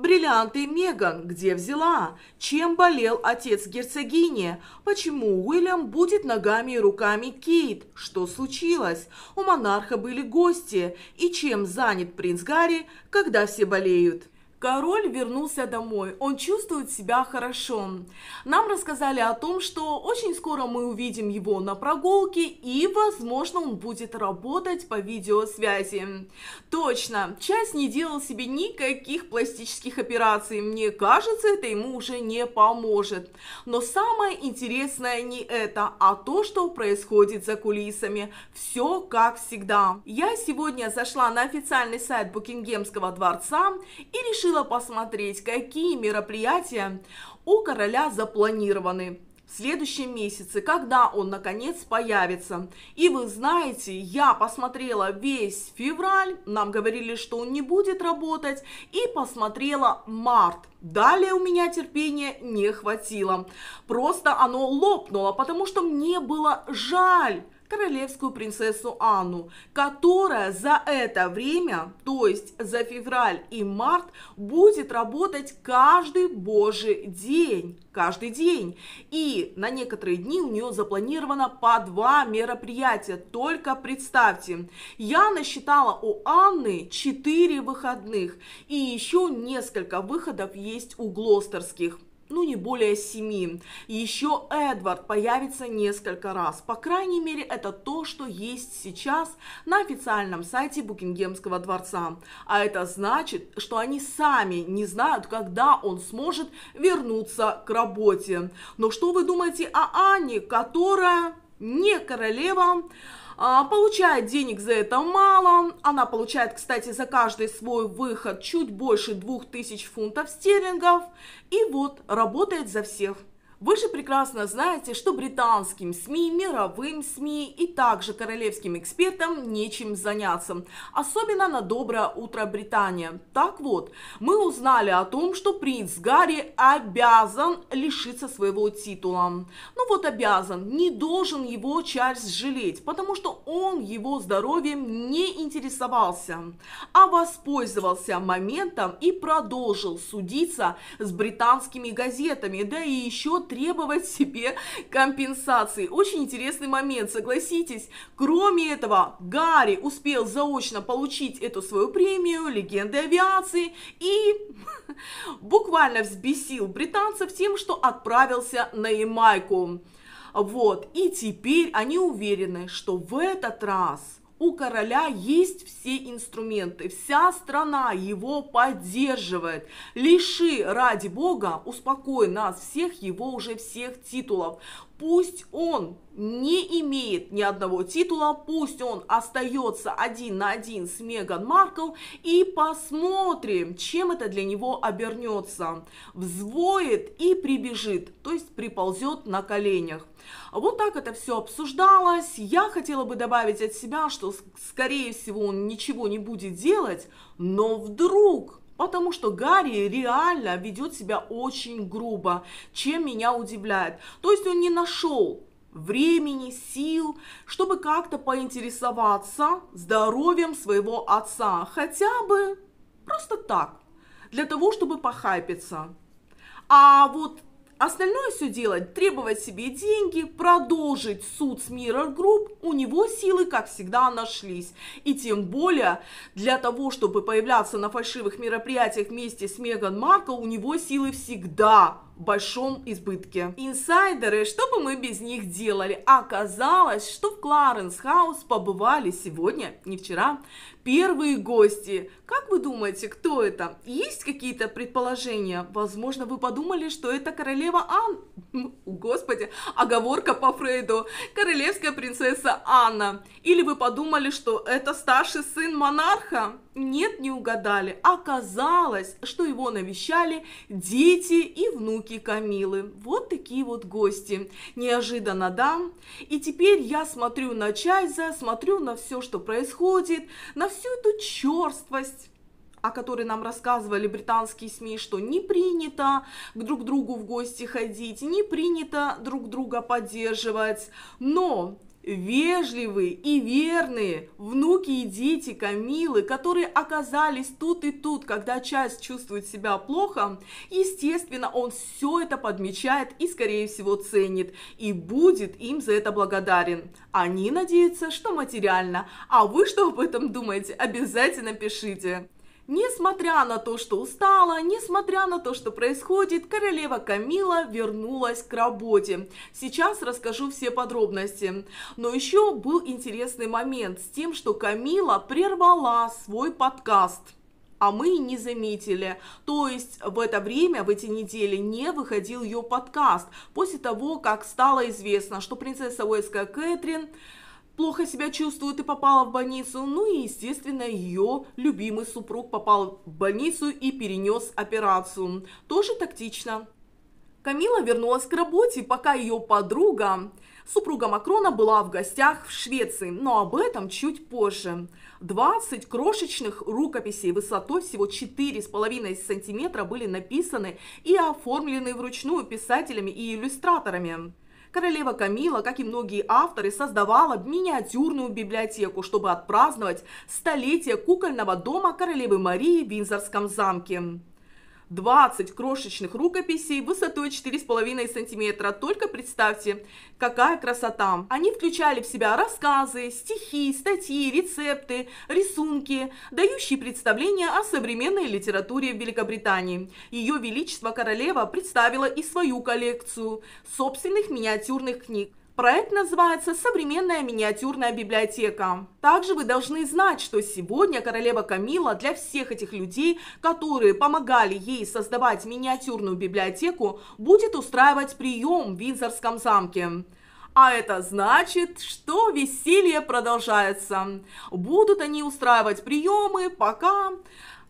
Бриллианты Меган где взяла? Чем болел отец герцогини? Почему Уильям будет ногами и руками Кейт? Что случилось? У монарха были гости. И чем занят принц Гарри, когда все болеют? Король вернулся домой. Он чувствует себя хорошо. Нам рассказали о том, что очень скоро мы увидим его на прогулке и, возможно, он будет работать по видеосвязи. Точно, Часть не делал себе никаких пластических операций. Мне кажется, это ему уже не поможет. Но самое интересное не это, а то, что происходит за кулисами. Все как всегда. Я сегодня зашла на официальный сайт Букингемского дворца и решила решила посмотреть, какие мероприятия у короля запланированы в следующем месяце, когда он наконец появится. И вы знаете, я посмотрела весь февраль, нам говорили, что он не будет работать, и посмотрела март. Далее у меня терпения не хватило. Просто оно лопнуло, потому что мне было жаль королевскую принцессу Анну, которая за это время, то есть за февраль и март, будет работать каждый божий день, каждый день. И на некоторые дни у нее запланировано по два мероприятия. Только представьте, я насчитала у Анны 4 выходных и еще несколько выходов есть у Глостерских ну не более семи. Еще Эдвард появится несколько раз. По крайней мере, это то, что есть сейчас на официальном сайте Букингемского дворца. А это значит, что они сами не знают, когда он сможет вернуться к работе. Но что вы думаете о Анне, которая не королева, а, получает денег за это мало, она получает, кстати, за каждый свой выход чуть больше 2000 фунтов стерлингов, и вот работает за всех вы же прекрасно знаете, что британским СМИ, мировым СМИ и также королевским экспертам нечем заняться. Особенно на «Доброе утро, Британия». Так вот, мы узнали о том, что принц Гарри обязан лишиться своего титула. Ну вот обязан, не должен его Чарльз жалеть, потому что он его здоровьем не интересовался, а воспользовался моментом и продолжил судиться с британскими газетами, да и еще требовать себе компенсации. Очень интересный момент, согласитесь. Кроме этого, Гарри успел заочно получить эту свою премию «Легенды авиации» и буквально взбесил британцев тем, что отправился на Ямайку. Вот, и теперь они уверены, что в этот раз – у короля есть все инструменты, вся страна его поддерживает. Лиши ради бога, успокой нас всех его уже всех титулов. Пусть он не имеет ни одного титула, пусть он остается один на один с Меган Маркл и посмотрим, чем это для него обернется. Взвоет и прибежит, то есть приползет на коленях. Вот так это все обсуждалось. Я хотела бы добавить от себя, что, скорее всего, он ничего не будет делать, но вдруг Потому что Гарри реально ведет себя очень грубо, чем меня удивляет. То есть он не нашел времени, сил, чтобы как-то поинтересоваться здоровьем своего отца. Хотя бы просто так, для того, чтобы похайпиться. А вот Остальное все делать, требовать себе деньги, продолжить суд с Mirror Group, у него силы, как всегда, нашлись. И тем более, для того, чтобы появляться на фальшивых мероприятиях вместе с Меган Маркл, у него силы всегда большом избытке. Инсайдеры, что бы мы без них делали? Оказалось, что в Кларенс Хаус побывали сегодня, не вчера, первые гости. Как вы думаете, кто это? Есть какие-то предположения? Возможно, вы подумали, что это королева Ан господи, оговорка по Фрейду, королевская принцесса Анна. Или вы подумали, что это старший сын монарха? Нет, не угадали. Оказалось, что его навещали дети и внуки Камилы. Вот такие вот гости. Неожиданно, да? И теперь я смотрю на Чайза, смотрю на все, что происходит, на всю эту черствость о которой нам рассказывали британские СМИ, что не принято к друг другу в гости ходить, не принято друг друга поддерживать, но вежливые и верные внуки и дети Камилы, которые оказались тут и тут, когда часть чувствует себя плохо, естественно, он все это подмечает и, скорее всего, ценит и будет им за это благодарен. Они надеются, что материально. А вы что об этом думаете? Обязательно пишите. Несмотря на то, что устала, несмотря на то, что происходит, королева Камила вернулась к работе. Сейчас расскажу все подробности. Но еще был интересный момент с тем, что Камила прервала свой подкаст а мы не заметили. То есть в это время, в эти недели не выходил ее подкаст. После того, как стало известно, что принцесса Уэльская Кэтрин плохо себя чувствует и попала в больницу. Ну и, естественно, ее любимый супруг попал в больницу и перенес операцию. Тоже тактично. Камила вернулась к работе, пока ее подруга, супруга Макрона, была в гостях в Швеции, но об этом чуть позже. 20 крошечных рукописей высотой всего 4,5 сантиметра были написаны и оформлены вручную писателями и иллюстраторами. Королева Камила, как и многие авторы, создавала миниатюрную библиотеку, чтобы отпраздновать столетие кукольного дома королевы Марии в Винзорском замке. 20 крошечных рукописей высотой 4,5 см. Только представьте, какая красота! Они включали в себя рассказы, стихи, статьи, рецепты, рисунки, дающие представление о современной литературе в Великобритании. Ее Величество Королева представила и свою коллекцию собственных миниатюрных книг. Проект называется «Современная миниатюрная библиотека». Также вы должны знать, что сегодня королева Камила для всех этих людей, которые помогали ей создавать миниатюрную библиотеку, будет устраивать прием в Винзорском замке. А это значит, что веселье продолжается. Будут они устраивать приемы, пока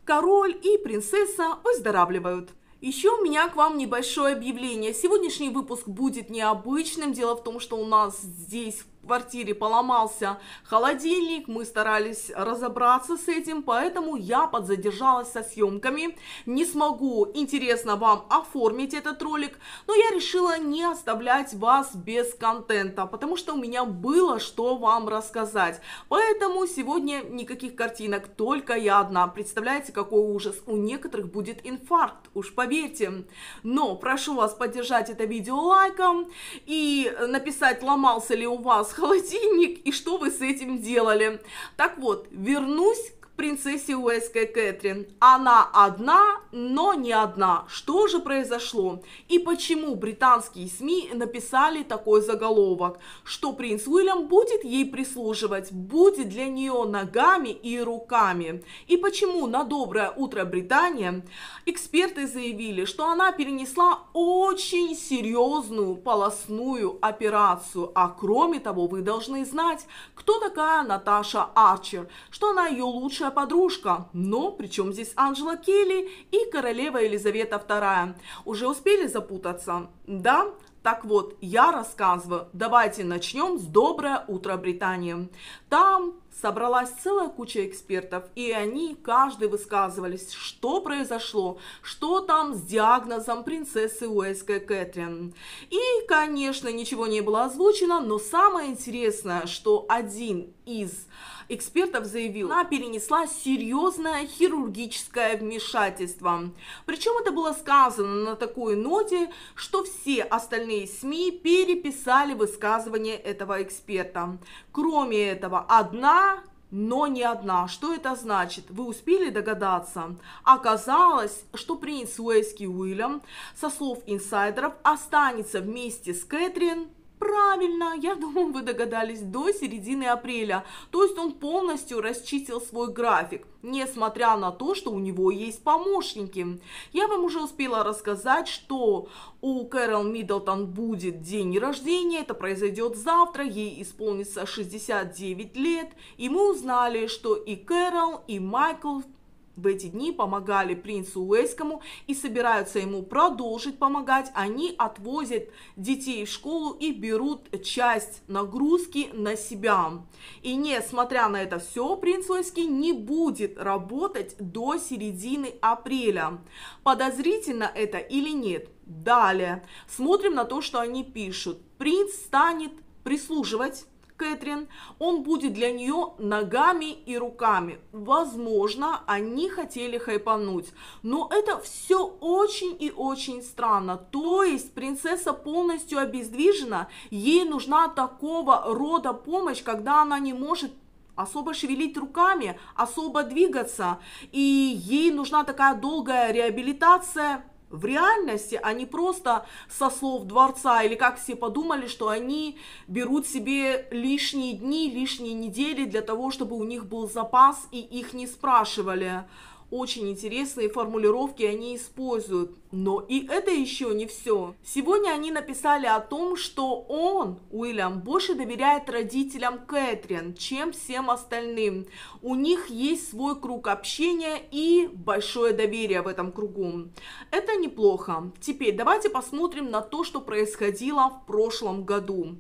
король и принцесса выздоравливают. Еще у меня к вам небольшое объявление. Сегодняшний выпуск будет необычным. Дело в том, что у нас здесь квартире поломался холодильник, мы старались разобраться с этим, поэтому я подзадержалась со съемками, не смогу интересно вам оформить этот ролик, но я решила не оставлять вас без контента, потому что у меня было что вам рассказать, поэтому сегодня никаких картинок, только я одна, представляете, какой ужас, у некоторых будет инфаркт, уж поверьте, но прошу вас поддержать это видео лайком и написать, ломался ли у вас холодильник и что вы с этим делали. Так вот, вернусь принцессе Уэльской Кэтрин. Она одна, но не одна. Что же произошло? И почему британские СМИ написали такой заголовок, что принц Уильям будет ей прислуживать, будет для нее ногами и руками? И почему на доброе утро Британия эксперты заявили, что она перенесла очень серьезную полосную операцию, а кроме того вы должны знать, кто такая Наташа Арчер, что она ее лучшая лучшая подружка. Но при чем здесь Анжела Келли и королева Елизавета II? Уже успели запутаться? Да? Так вот, я рассказываю, давайте начнем с «Доброе утро, Британия». Там Собралась целая куча экспертов, и они, каждый высказывались, что произошло, что там с диагнозом принцессы Уэльской Кэтрин. И, конечно, ничего не было озвучено, но самое интересное, что один из экспертов заявил, она перенесла серьезное хирургическое вмешательство. Причем это было сказано на такой ноте, что все остальные СМИ переписали высказывание этого эксперта. Кроме этого, одна но не одна. Что это значит? Вы успели догадаться? Оказалось, что принц Уэйский Уильям, со слов инсайдеров, останется вместе с Кэтрин Правильно, я думаю, вы догадались, до середины апреля. То есть он полностью расчистил свой график, несмотря на то, что у него есть помощники. Я вам уже успела рассказать, что у Кэрол Миддлтон будет день рождения, это произойдет завтра, ей исполнится 69 лет. И мы узнали, что и Кэрол, и Майкл в эти дни помогали принцу Уэйскому и собираются ему продолжить помогать. Они отвозят детей в школу и берут часть нагрузки на себя. И несмотря на это все, принц Уэйский не будет работать до середины апреля. Подозрительно это или нет? Далее. Смотрим на то, что они пишут. Принц станет прислуживать Кэтрин, он будет для нее ногами и руками. Возможно, они хотели хайпануть, но это все очень и очень странно. То есть принцесса полностью обездвижена, ей нужна такого рода помощь, когда она не может особо шевелить руками, особо двигаться, и ей нужна такая долгая реабилитация, в реальности, а не просто со слов дворца, или как все подумали, что они берут себе лишние дни, лишние недели для того, чтобы у них был запас и их не спрашивали. Очень интересные формулировки они используют. Но и это еще не все. Сегодня они написали о том, что он, Уильям, больше доверяет родителям Кэтрин, чем всем остальным. У них есть свой круг общения и большое доверие в этом кругу. Это неплохо. Теперь давайте посмотрим на то, что происходило в прошлом году.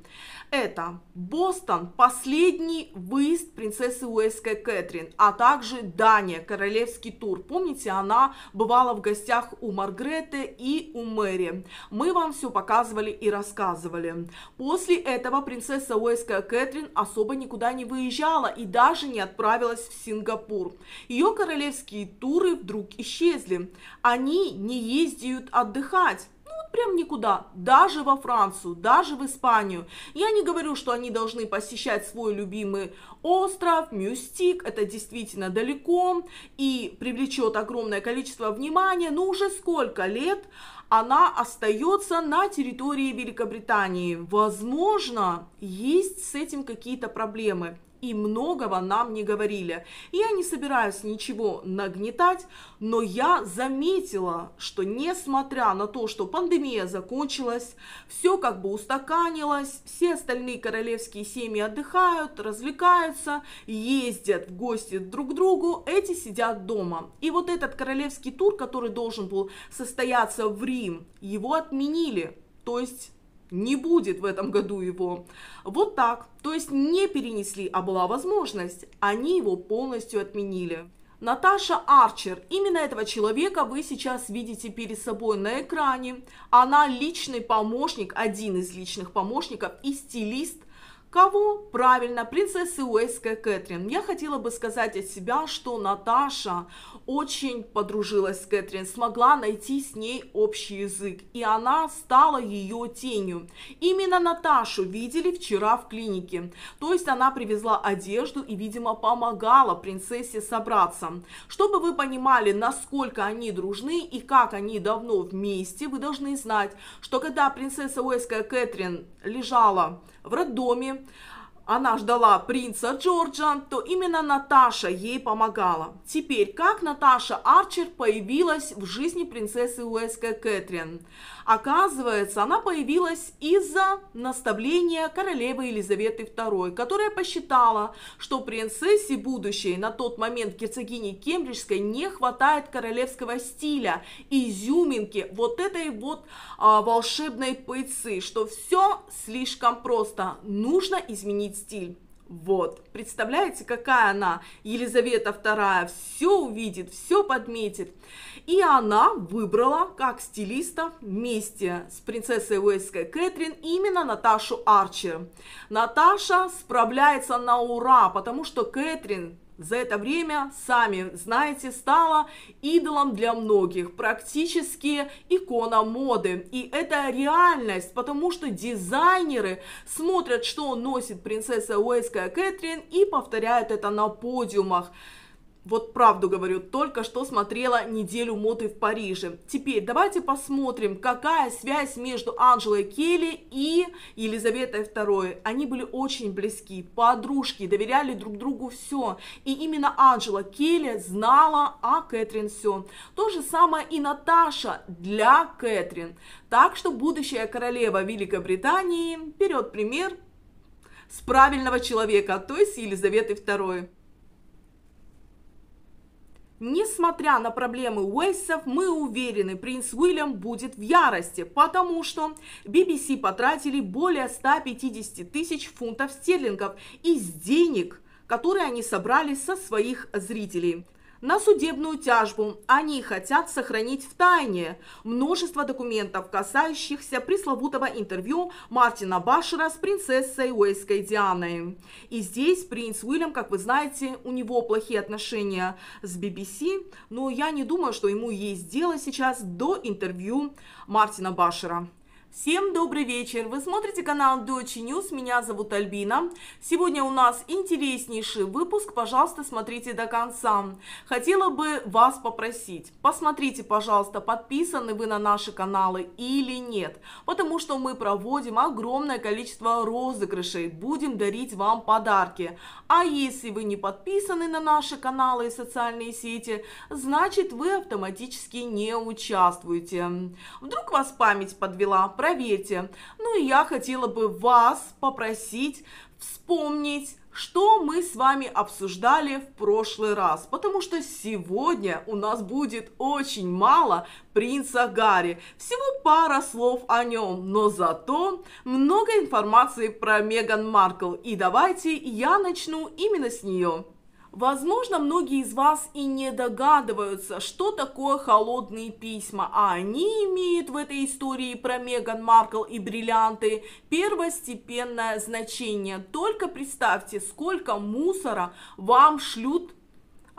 Это Бостон, последний выезд принцессы Уэльской Кэтрин, а также Дания, королевский тур. Помните, она бывала в гостях у Маргреты и у Мэри. Мы вам все показывали и рассказывали. После этого принцесса Уэльская Кэтрин особо никуда не выезжала и даже не отправилась в Сингапур. Ее королевские туры вдруг исчезли. Они не ездят отдыхать прям никуда, даже во Францию, даже в Испанию. Я не говорю, что они должны посещать свой любимый остров, Мюстик, это действительно далеко и привлечет огромное количество внимания, но уже сколько лет она остается на территории Великобритании. Возможно, есть с этим какие-то проблемы и многого нам не говорили. Я не собираюсь ничего нагнетать, но я заметила, что несмотря на то, что пандемия закончилась, все как бы устаканилось, все остальные королевские семьи отдыхают, развлекаются, ездят в гости друг к другу, эти сидят дома. И вот этот королевский тур, который должен был состояться в Рим, его отменили. То есть не будет в этом году его. Вот так. То есть не перенесли, а была возможность. Они его полностью отменили. Наташа Арчер. Именно этого человека вы сейчас видите перед собой на экране. Она личный помощник, один из личных помощников и стилист Кого? Правильно, принцессы Уэйская Кэтрин. Я хотела бы сказать от себя, что Наташа очень подружилась с Кэтрин, смогла найти с ней общий язык, и она стала ее тенью. Именно Наташу видели вчера в клинике, то есть она привезла одежду и, видимо, помогала принцессе собраться. Чтобы вы понимали, насколько они дружны и как они давно вместе, вы должны знать, что когда принцесса Уэйская Кэтрин лежала в роддоме, она ждала принца Джорджа, то именно Наташа ей помогала. Теперь, как Наташа Арчер появилась в жизни принцессы Уэска Кэтрин? Оказывается, она появилась из-за наставления королевы Елизаветы II, которая посчитала, что принцессе будущей на тот момент герцогини Кембриджской не хватает королевского стиля, изюминки, вот этой вот а, волшебной пыльцы, что все слишком просто, нужно изменить стиль. Вот, представляете, какая она, Елизавета II, все увидит, все подметит. И она выбрала как стилиста вместе с принцессой Уэльской Кэтрин именно Наташу Арчер. Наташа справляется на ура, потому что Кэтрин за это время, сами знаете, стала идолом для многих, практически икона моды. И это реальность, потому что дизайнеры смотрят, что носит принцесса Уэльская Кэтрин и повторяют это на подиумах. Вот правду говорю, только что смотрела неделю моды в Париже. Теперь давайте посмотрим, какая связь между Анжелой Келли и Елизаветой II. Они были очень близки, подружки, доверяли друг другу все. И именно Анжела Келли знала о Кэтрин все. То же самое и Наташа для Кэтрин. Так что будущая королева Великобритании берет пример с правильного человека, то есть Елизаветы II. Несмотря на проблемы Уэйсов, мы уверены, принц Уильям будет в ярости, потому что BBC потратили более 150 тысяч фунтов стерлингов из денег, которые они собрали со своих зрителей на судебную тяжбу. Они хотят сохранить в тайне множество документов, касающихся пресловутого интервью Мартина Башера с принцессой Уэльской Дианой. И здесь принц Уильям, как вы знаете, у него плохие отношения с BBC, но я не думаю, что ему есть дело сейчас до интервью Мартина Башера. Всем добрый вечер! Вы смотрите канал Deutsche News, меня зовут Альбина. Сегодня у нас интереснейший выпуск, пожалуйста, смотрите до конца. Хотела бы вас попросить, посмотрите, пожалуйста, подписаны вы на наши каналы или нет, потому что мы проводим огромное количество розыгрышей, будем дарить вам подарки. А если вы не подписаны на наши каналы и социальные сети, значит вы автоматически не участвуете. Вдруг вас память подвела, проверьте. Ну и я хотела бы вас попросить вспомнить, что мы с вами обсуждали в прошлый раз, потому что сегодня у нас будет очень мало принца Гарри, всего пара слов о нем, но зато много информации про Меган Маркл, и давайте я начну именно с нее. Возможно, многие из вас и не догадываются, что такое холодные письма, а они имеют в этой истории про Меган Маркл и бриллианты первостепенное значение. Только представьте, сколько мусора вам шлют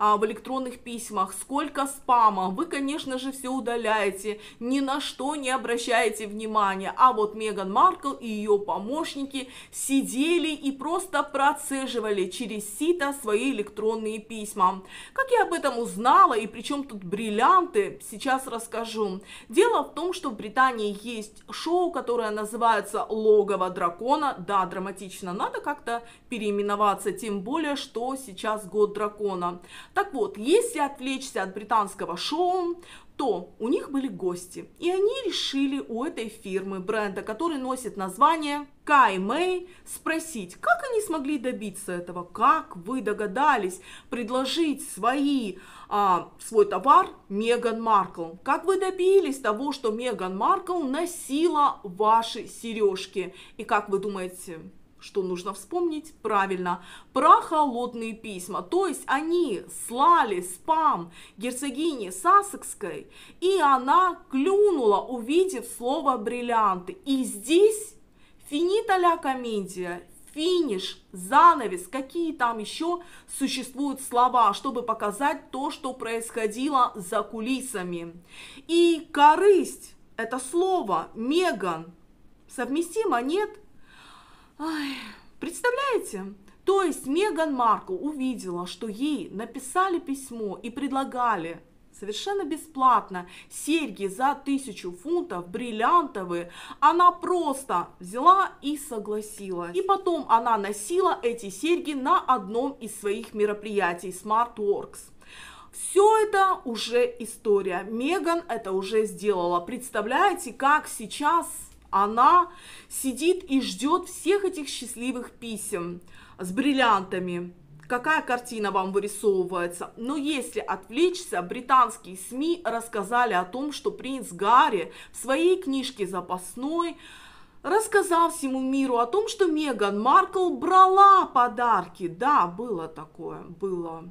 а, в электронных письмах, сколько спама, вы, конечно же, все удаляете, ни на что не обращаете внимания. А вот Меган Маркл и ее помощники сидели и просто процеживали через сито свои электронные письма. Как я об этом узнала и причем тут бриллианты, сейчас расскажу. Дело в том, что в Британии есть шоу, которое называется «Логово дракона». Да, драматично, надо как-то переименоваться, тем более, что сейчас год дракона. Так вот, если отвлечься от британского шоу, то у них были гости, и они решили у этой фирмы, бренда, который носит название Кай Мэй, спросить, как они смогли добиться этого, как вы догадались предложить свои, а, свой товар Меган Маркл, как вы добились того, что Меган Маркл носила ваши сережки, и как вы думаете, что нужно вспомнить правильно, про холодные письма. То есть они слали спам герцогине Сасекской и она клюнула, увидев слово «бриллианты». И здесь финита ля комедия, финиш, занавес, какие там еще существуют слова, чтобы показать то, что происходило за кулисами. И корысть, это слово, Меган, совместимо, нет? Ой, представляете? То есть Меган Маркл увидела, что ей написали письмо и предлагали совершенно бесплатно серьги за тысячу фунтов, бриллиантовые, она просто взяла и согласилась. И потом она носила эти серьги на одном из своих мероприятий SmartWorks. Все это уже история. Меган это уже сделала. Представляете, как сейчас она сидит и ждет всех этих счастливых писем с бриллиантами. Какая картина вам вырисовывается? Но если отвлечься, британские СМИ рассказали о том, что принц Гарри в своей книжке «Запасной» рассказал всему миру о том, что Меган Маркл брала подарки. Да, было такое, было.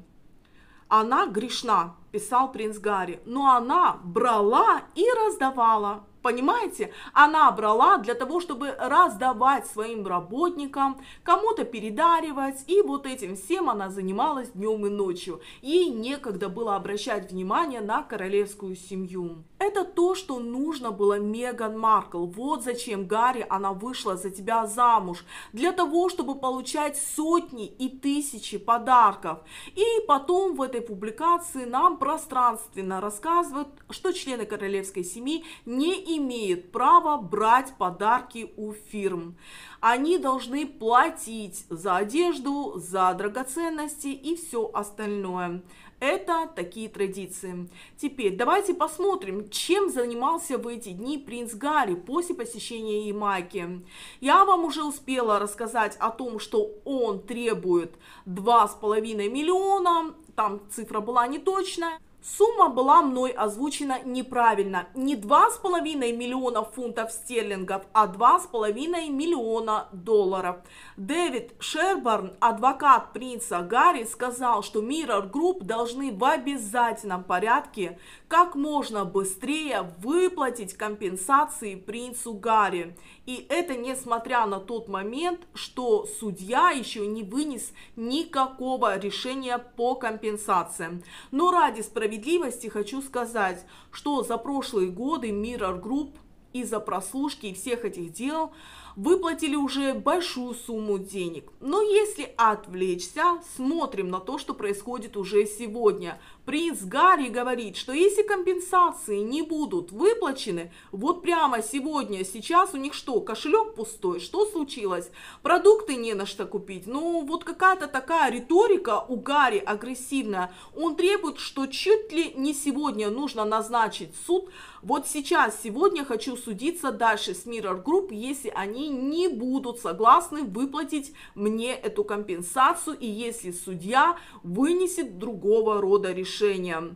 Она грешна, писал принц Гарри. Но она брала и раздавала. Понимаете? Она брала для того, чтобы раздавать своим работникам, кому-то передаривать, и вот этим всем она занималась днем и ночью. Ей некогда было обращать внимание на королевскую семью. Это то, что нужно было Меган Маркл. Вот зачем, Гарри, она вышла за тебя замуж. Для того, чтобы получать сотни и тысячи подарков. И потом в этой публикации нам пространственно рассказывают, что члены королевской семьи не имеют права брать подарки у фирм. Они должны платить за одежду, за драгоценности и все остальное. Это такие традиции. Теперь давайте посмотрим, чем занимался в эти дни принц Гарри после посещения Ямайки. Я вам уже успела рассказать о том, что он требует 2,5 миллиона там цифра была неточная. Сумма была мной озвучена неправильно. Не 2,5 миллиона фунтов стерлингов, а 2,5 миллиона долларов. Дэвид Шерберн, адвокат принца Гарри, сказал, что Mirror Group должны в обязательном порядке как можно быстрее выплатить компенсации принцу Гарри. И это несмотря на тот момент, что судья еще не вынес никакого решения по компенсациям. Но ради справедливости справедливости хочу сказать, что за прошлые годы Mirror Group из-за прослушки и всех этих дел выплатили уже большую сумму денег. Но если отвлечься, смотрим на то, что происходит уже сегодня. Принц Гарри говорит, что если компенсации не будут выплачены, вот прямо сегодня, сейчас у них что, кошелек пустой, что случилось? Продукты не на что купить. Ну, вот какая-то такая риторика у Гарри агрессивная. Он требует, что чуть ли не сегодня нужно назначить суд, вот сейчас, сегодня хочу судиться дальше с Mirror Group, если они не будут согласны выплатить мне эту компенсацию и если судья вынесет другого рода решение.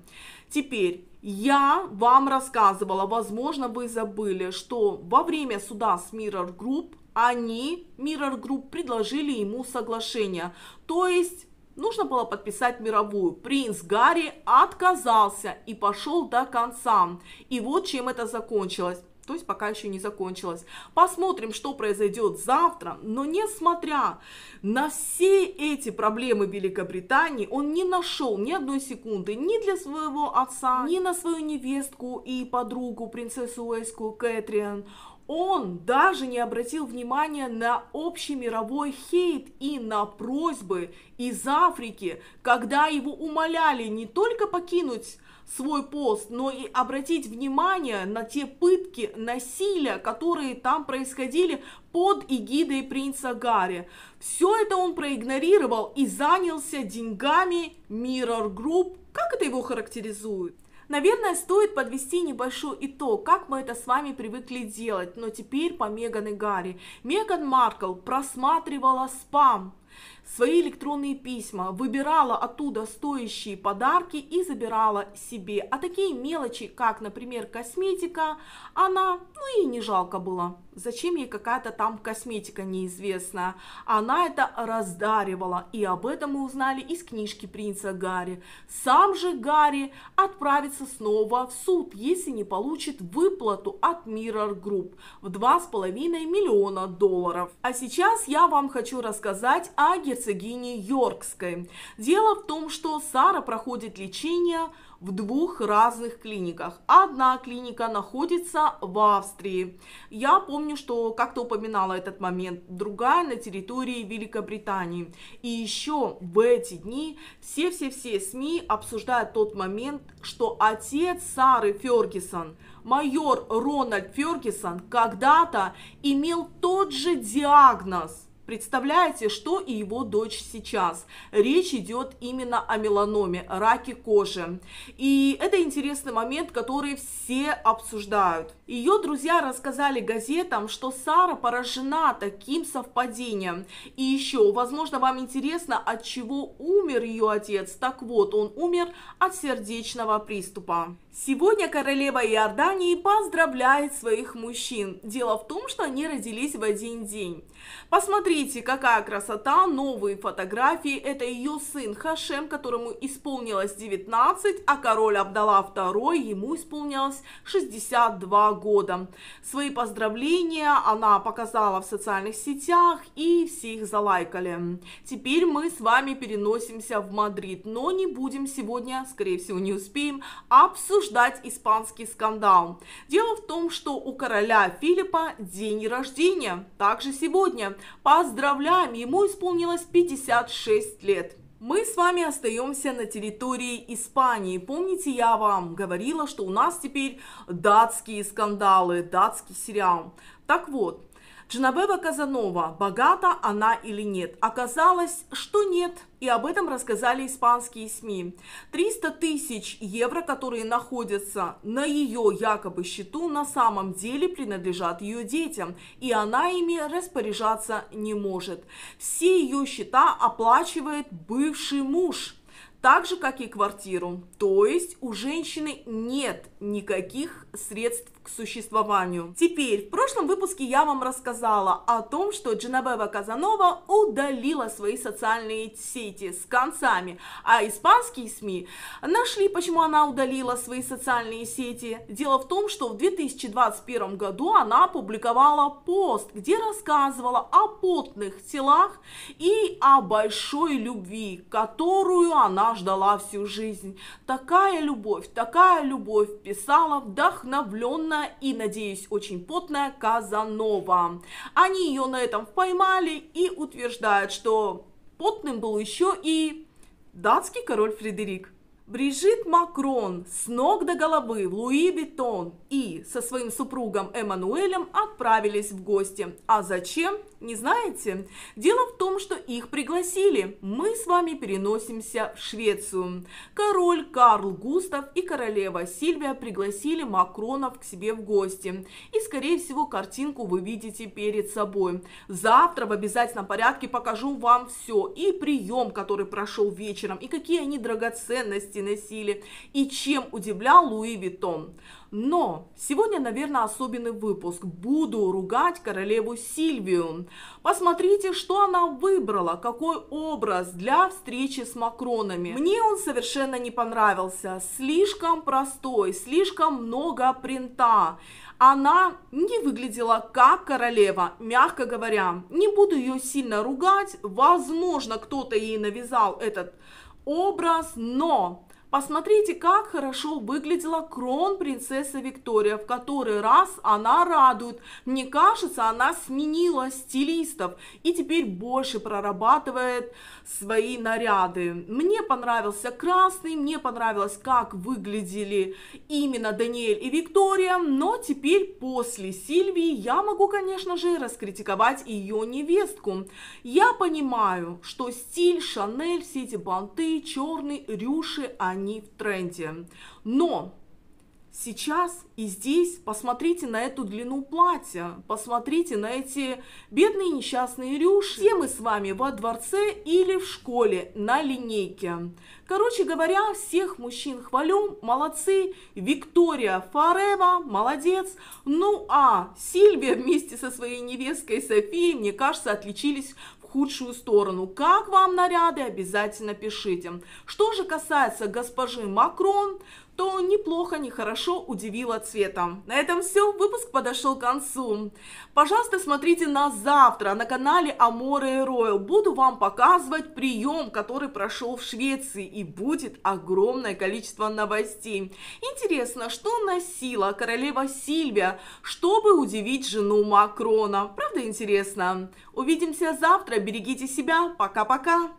Теперь, я вам рассказывала, возможно, вы забыли, что во время суда с Mirror Group они, Mirror Group, предложили ему соглашение. То есть нужно было подписать мировую. Принц Гарри отказался и пошел до конца. И вот чем это закончилось. То есть пока еще не закончилось. Посмотрим, что произойдет завтра. Но несмотря на все эти проблемы Великобритании, он не нашел ни одной секунды ни для своего отца, ни на свою невестку и подругу принцессу Уэльскую Кэтрин. Он даже не обратил внимания на общий мировой хейт и на просьбы из Африки, когда его умоляли не только покинуть свой пост, но и обратить внимание на те пытки насилия, которые там происходили под эгидой принца Гарри. Все это он проигнорировал и занялся деньгами Mirror Group. Как это его характеризует? Наверное, стоит подвести небольшой итог, как мы это с вами привыкли делать, но теперь по Меган и Гарри. Меган Маркл просматривала спам свои электронные письма, выбирала оттуда стоящие подарки и забирала себе. А такие мелочи, как, например, косметика, она, ну и не жалко было. Зачем ей какая-то там косметика неизвестная? Она это раздаривала, и об этом мы узнали из книжки принца Гарри. Сам же Гарри отправится снова в суд, если не получит выплату от Mirror Group в 2,5 миллиона долларов. А сейчас я вам хочу рассказать о героине герцогини Йоркской. Дело в том, что Сара проходит лечение в двух разных клиниках. Одна клиника находится в Австрии. Я помню, что как-то упоминала этот момент. Другая на территории Великобритании. И еще в эти дни все-все-все СМИ обсуждают тот момент, что отец Сары Фергюсон, майор Рональд Фергюсон, когда-то имел тот же диагноз Представляете, что и его дочь сейчас. Речь идет именно о меланоме, раке кожи. И это интересный момент, который все обсуждают. Ее друзья рассказали газетам, что Сара поражена таким совпадением. И еще, возможно, вам интересно, от чего умер ее отец. Так вот, он умер от сердечного приступа. Сегодня королева Иордании поздравляет своих мужчин. Дело в том, что они родились в один день. Посмотрите, какая красота, новые фотографии. Это ее сын Хашем, которому исполнилось 19, а король Абдала II, ему исполнилось 62 года. Свои поздравления она показала в социальных сетях и все их залайкали. Теперь мы с вами переносимся в Мадрид, но не будем сегодня, скорее всего не успеем, обсуждать ждать испанский скандал. Дело в том, что у короля Филиппа день рождения, также сегодня. Поздравляем, ему исполнилось 56 лет. Мы с вами остаемся на территории Испании. Помните, я вам говорила, что у нас теперь датские скандалы, датский сериал. Так вот, Джанабеба Казанова «Богата она или нет?» Оказалось, что нет, и об этом рассказали испанские СМИ. 300 тысяч евро, которые находятся на ее якобы счету, на самом деле принадлежат ее детям, и она ими распоряжаться не может. Все ее счета оплачивает бывший муж – так же, как и квартиру. То есть у женщины нет никаких средств к существованию. Теперь, в прошлом выпуске я вам рассказала о том, что Дженабева Казанова удалила свои социальные сети с концами, а испанские СМИ нашли, почему она удалила свои социальные сети. Дело в том, что в 2021 году она опубликовала пост, где рассказывала о потных телах и о большой любви, которую она ждала всю жизнь. Такая любовь, такая любовь, писала вдохновленная. Татьяна и, надеюсь, очень потная Казанова. Они ее на этом поймали и утверждают, что потным был еще и датский король Фредерик. Брижит Макрон с ног до головы в Луи Бетон и со своим супругом Эммануэлем отправились в гости. А зачем? Не знаете? Дело в том, что их пригласили. Мы с вами переносимся в Швецию. Король Карл Густав и королева Сильвия пригласили Макронов к себе в гости. И, скорее всего, картинку вы видите перед собой. Завтра в обязательном порядке покажу вам все. И прием, который прошел вечером, и какие они драгоценности носили, и чем удивлял Луи Виттон. Но сегодня, наверное, особенный выпуск. Буду ругать королеву Сильвию. Посмотрите, что она выбрала, какой образ для встречи с Макронами. Мне он совершенно не понравился. Слишком простой, слишком много принта. Она не выглядела как королева, мягко говоря. Не буду ее сильно ругать. Возможно, кто-то ей навязал этот образ, но Посмотрите, как хорошо выглядела крон принцесса Виктория, в который раз она радует. Мне кажется, она сменила стилистов и теперь больше прорабатывает свои наряды. Мне понравился красный, мне понравилось, как выглядели именно Даниэль и Виктория, но теперь после Сильвии я могу, конечно же, раскритиковать ее невестку. Я понимаю, что стиль, Шанель, все эти банты, черный, рюши, они они в тренде. Но сейчас и здесь посмотрите на эту длину платья, посмотрите на эти бедные несчастные рюши. Все мы с вами во дворце или в школе на линейке. Короче говоря, всех мужчин хвалю, молодцы, Виктория Фарева, молодец. Ну а Сильвия вместе со своей невесткой Софией, мне кажется, отличились худшую сторону. Как вам наряды, обязательно пишите. Что же касается госпожи Макрон, то неплохо, нехорошо удивила цветом. На этом все, выпуск подошел к концу. Пожалуйста, смотрите нас завтра на канале Аморе Ройл. Буду вам показывать прием, который прошел в Швеции и будет огромное количество новостей. Интересно, что носила королева Сильвия, чтобы удивить жену Макрона? Правда интересно? Увидимся завтра, берегите себя, пока-пока!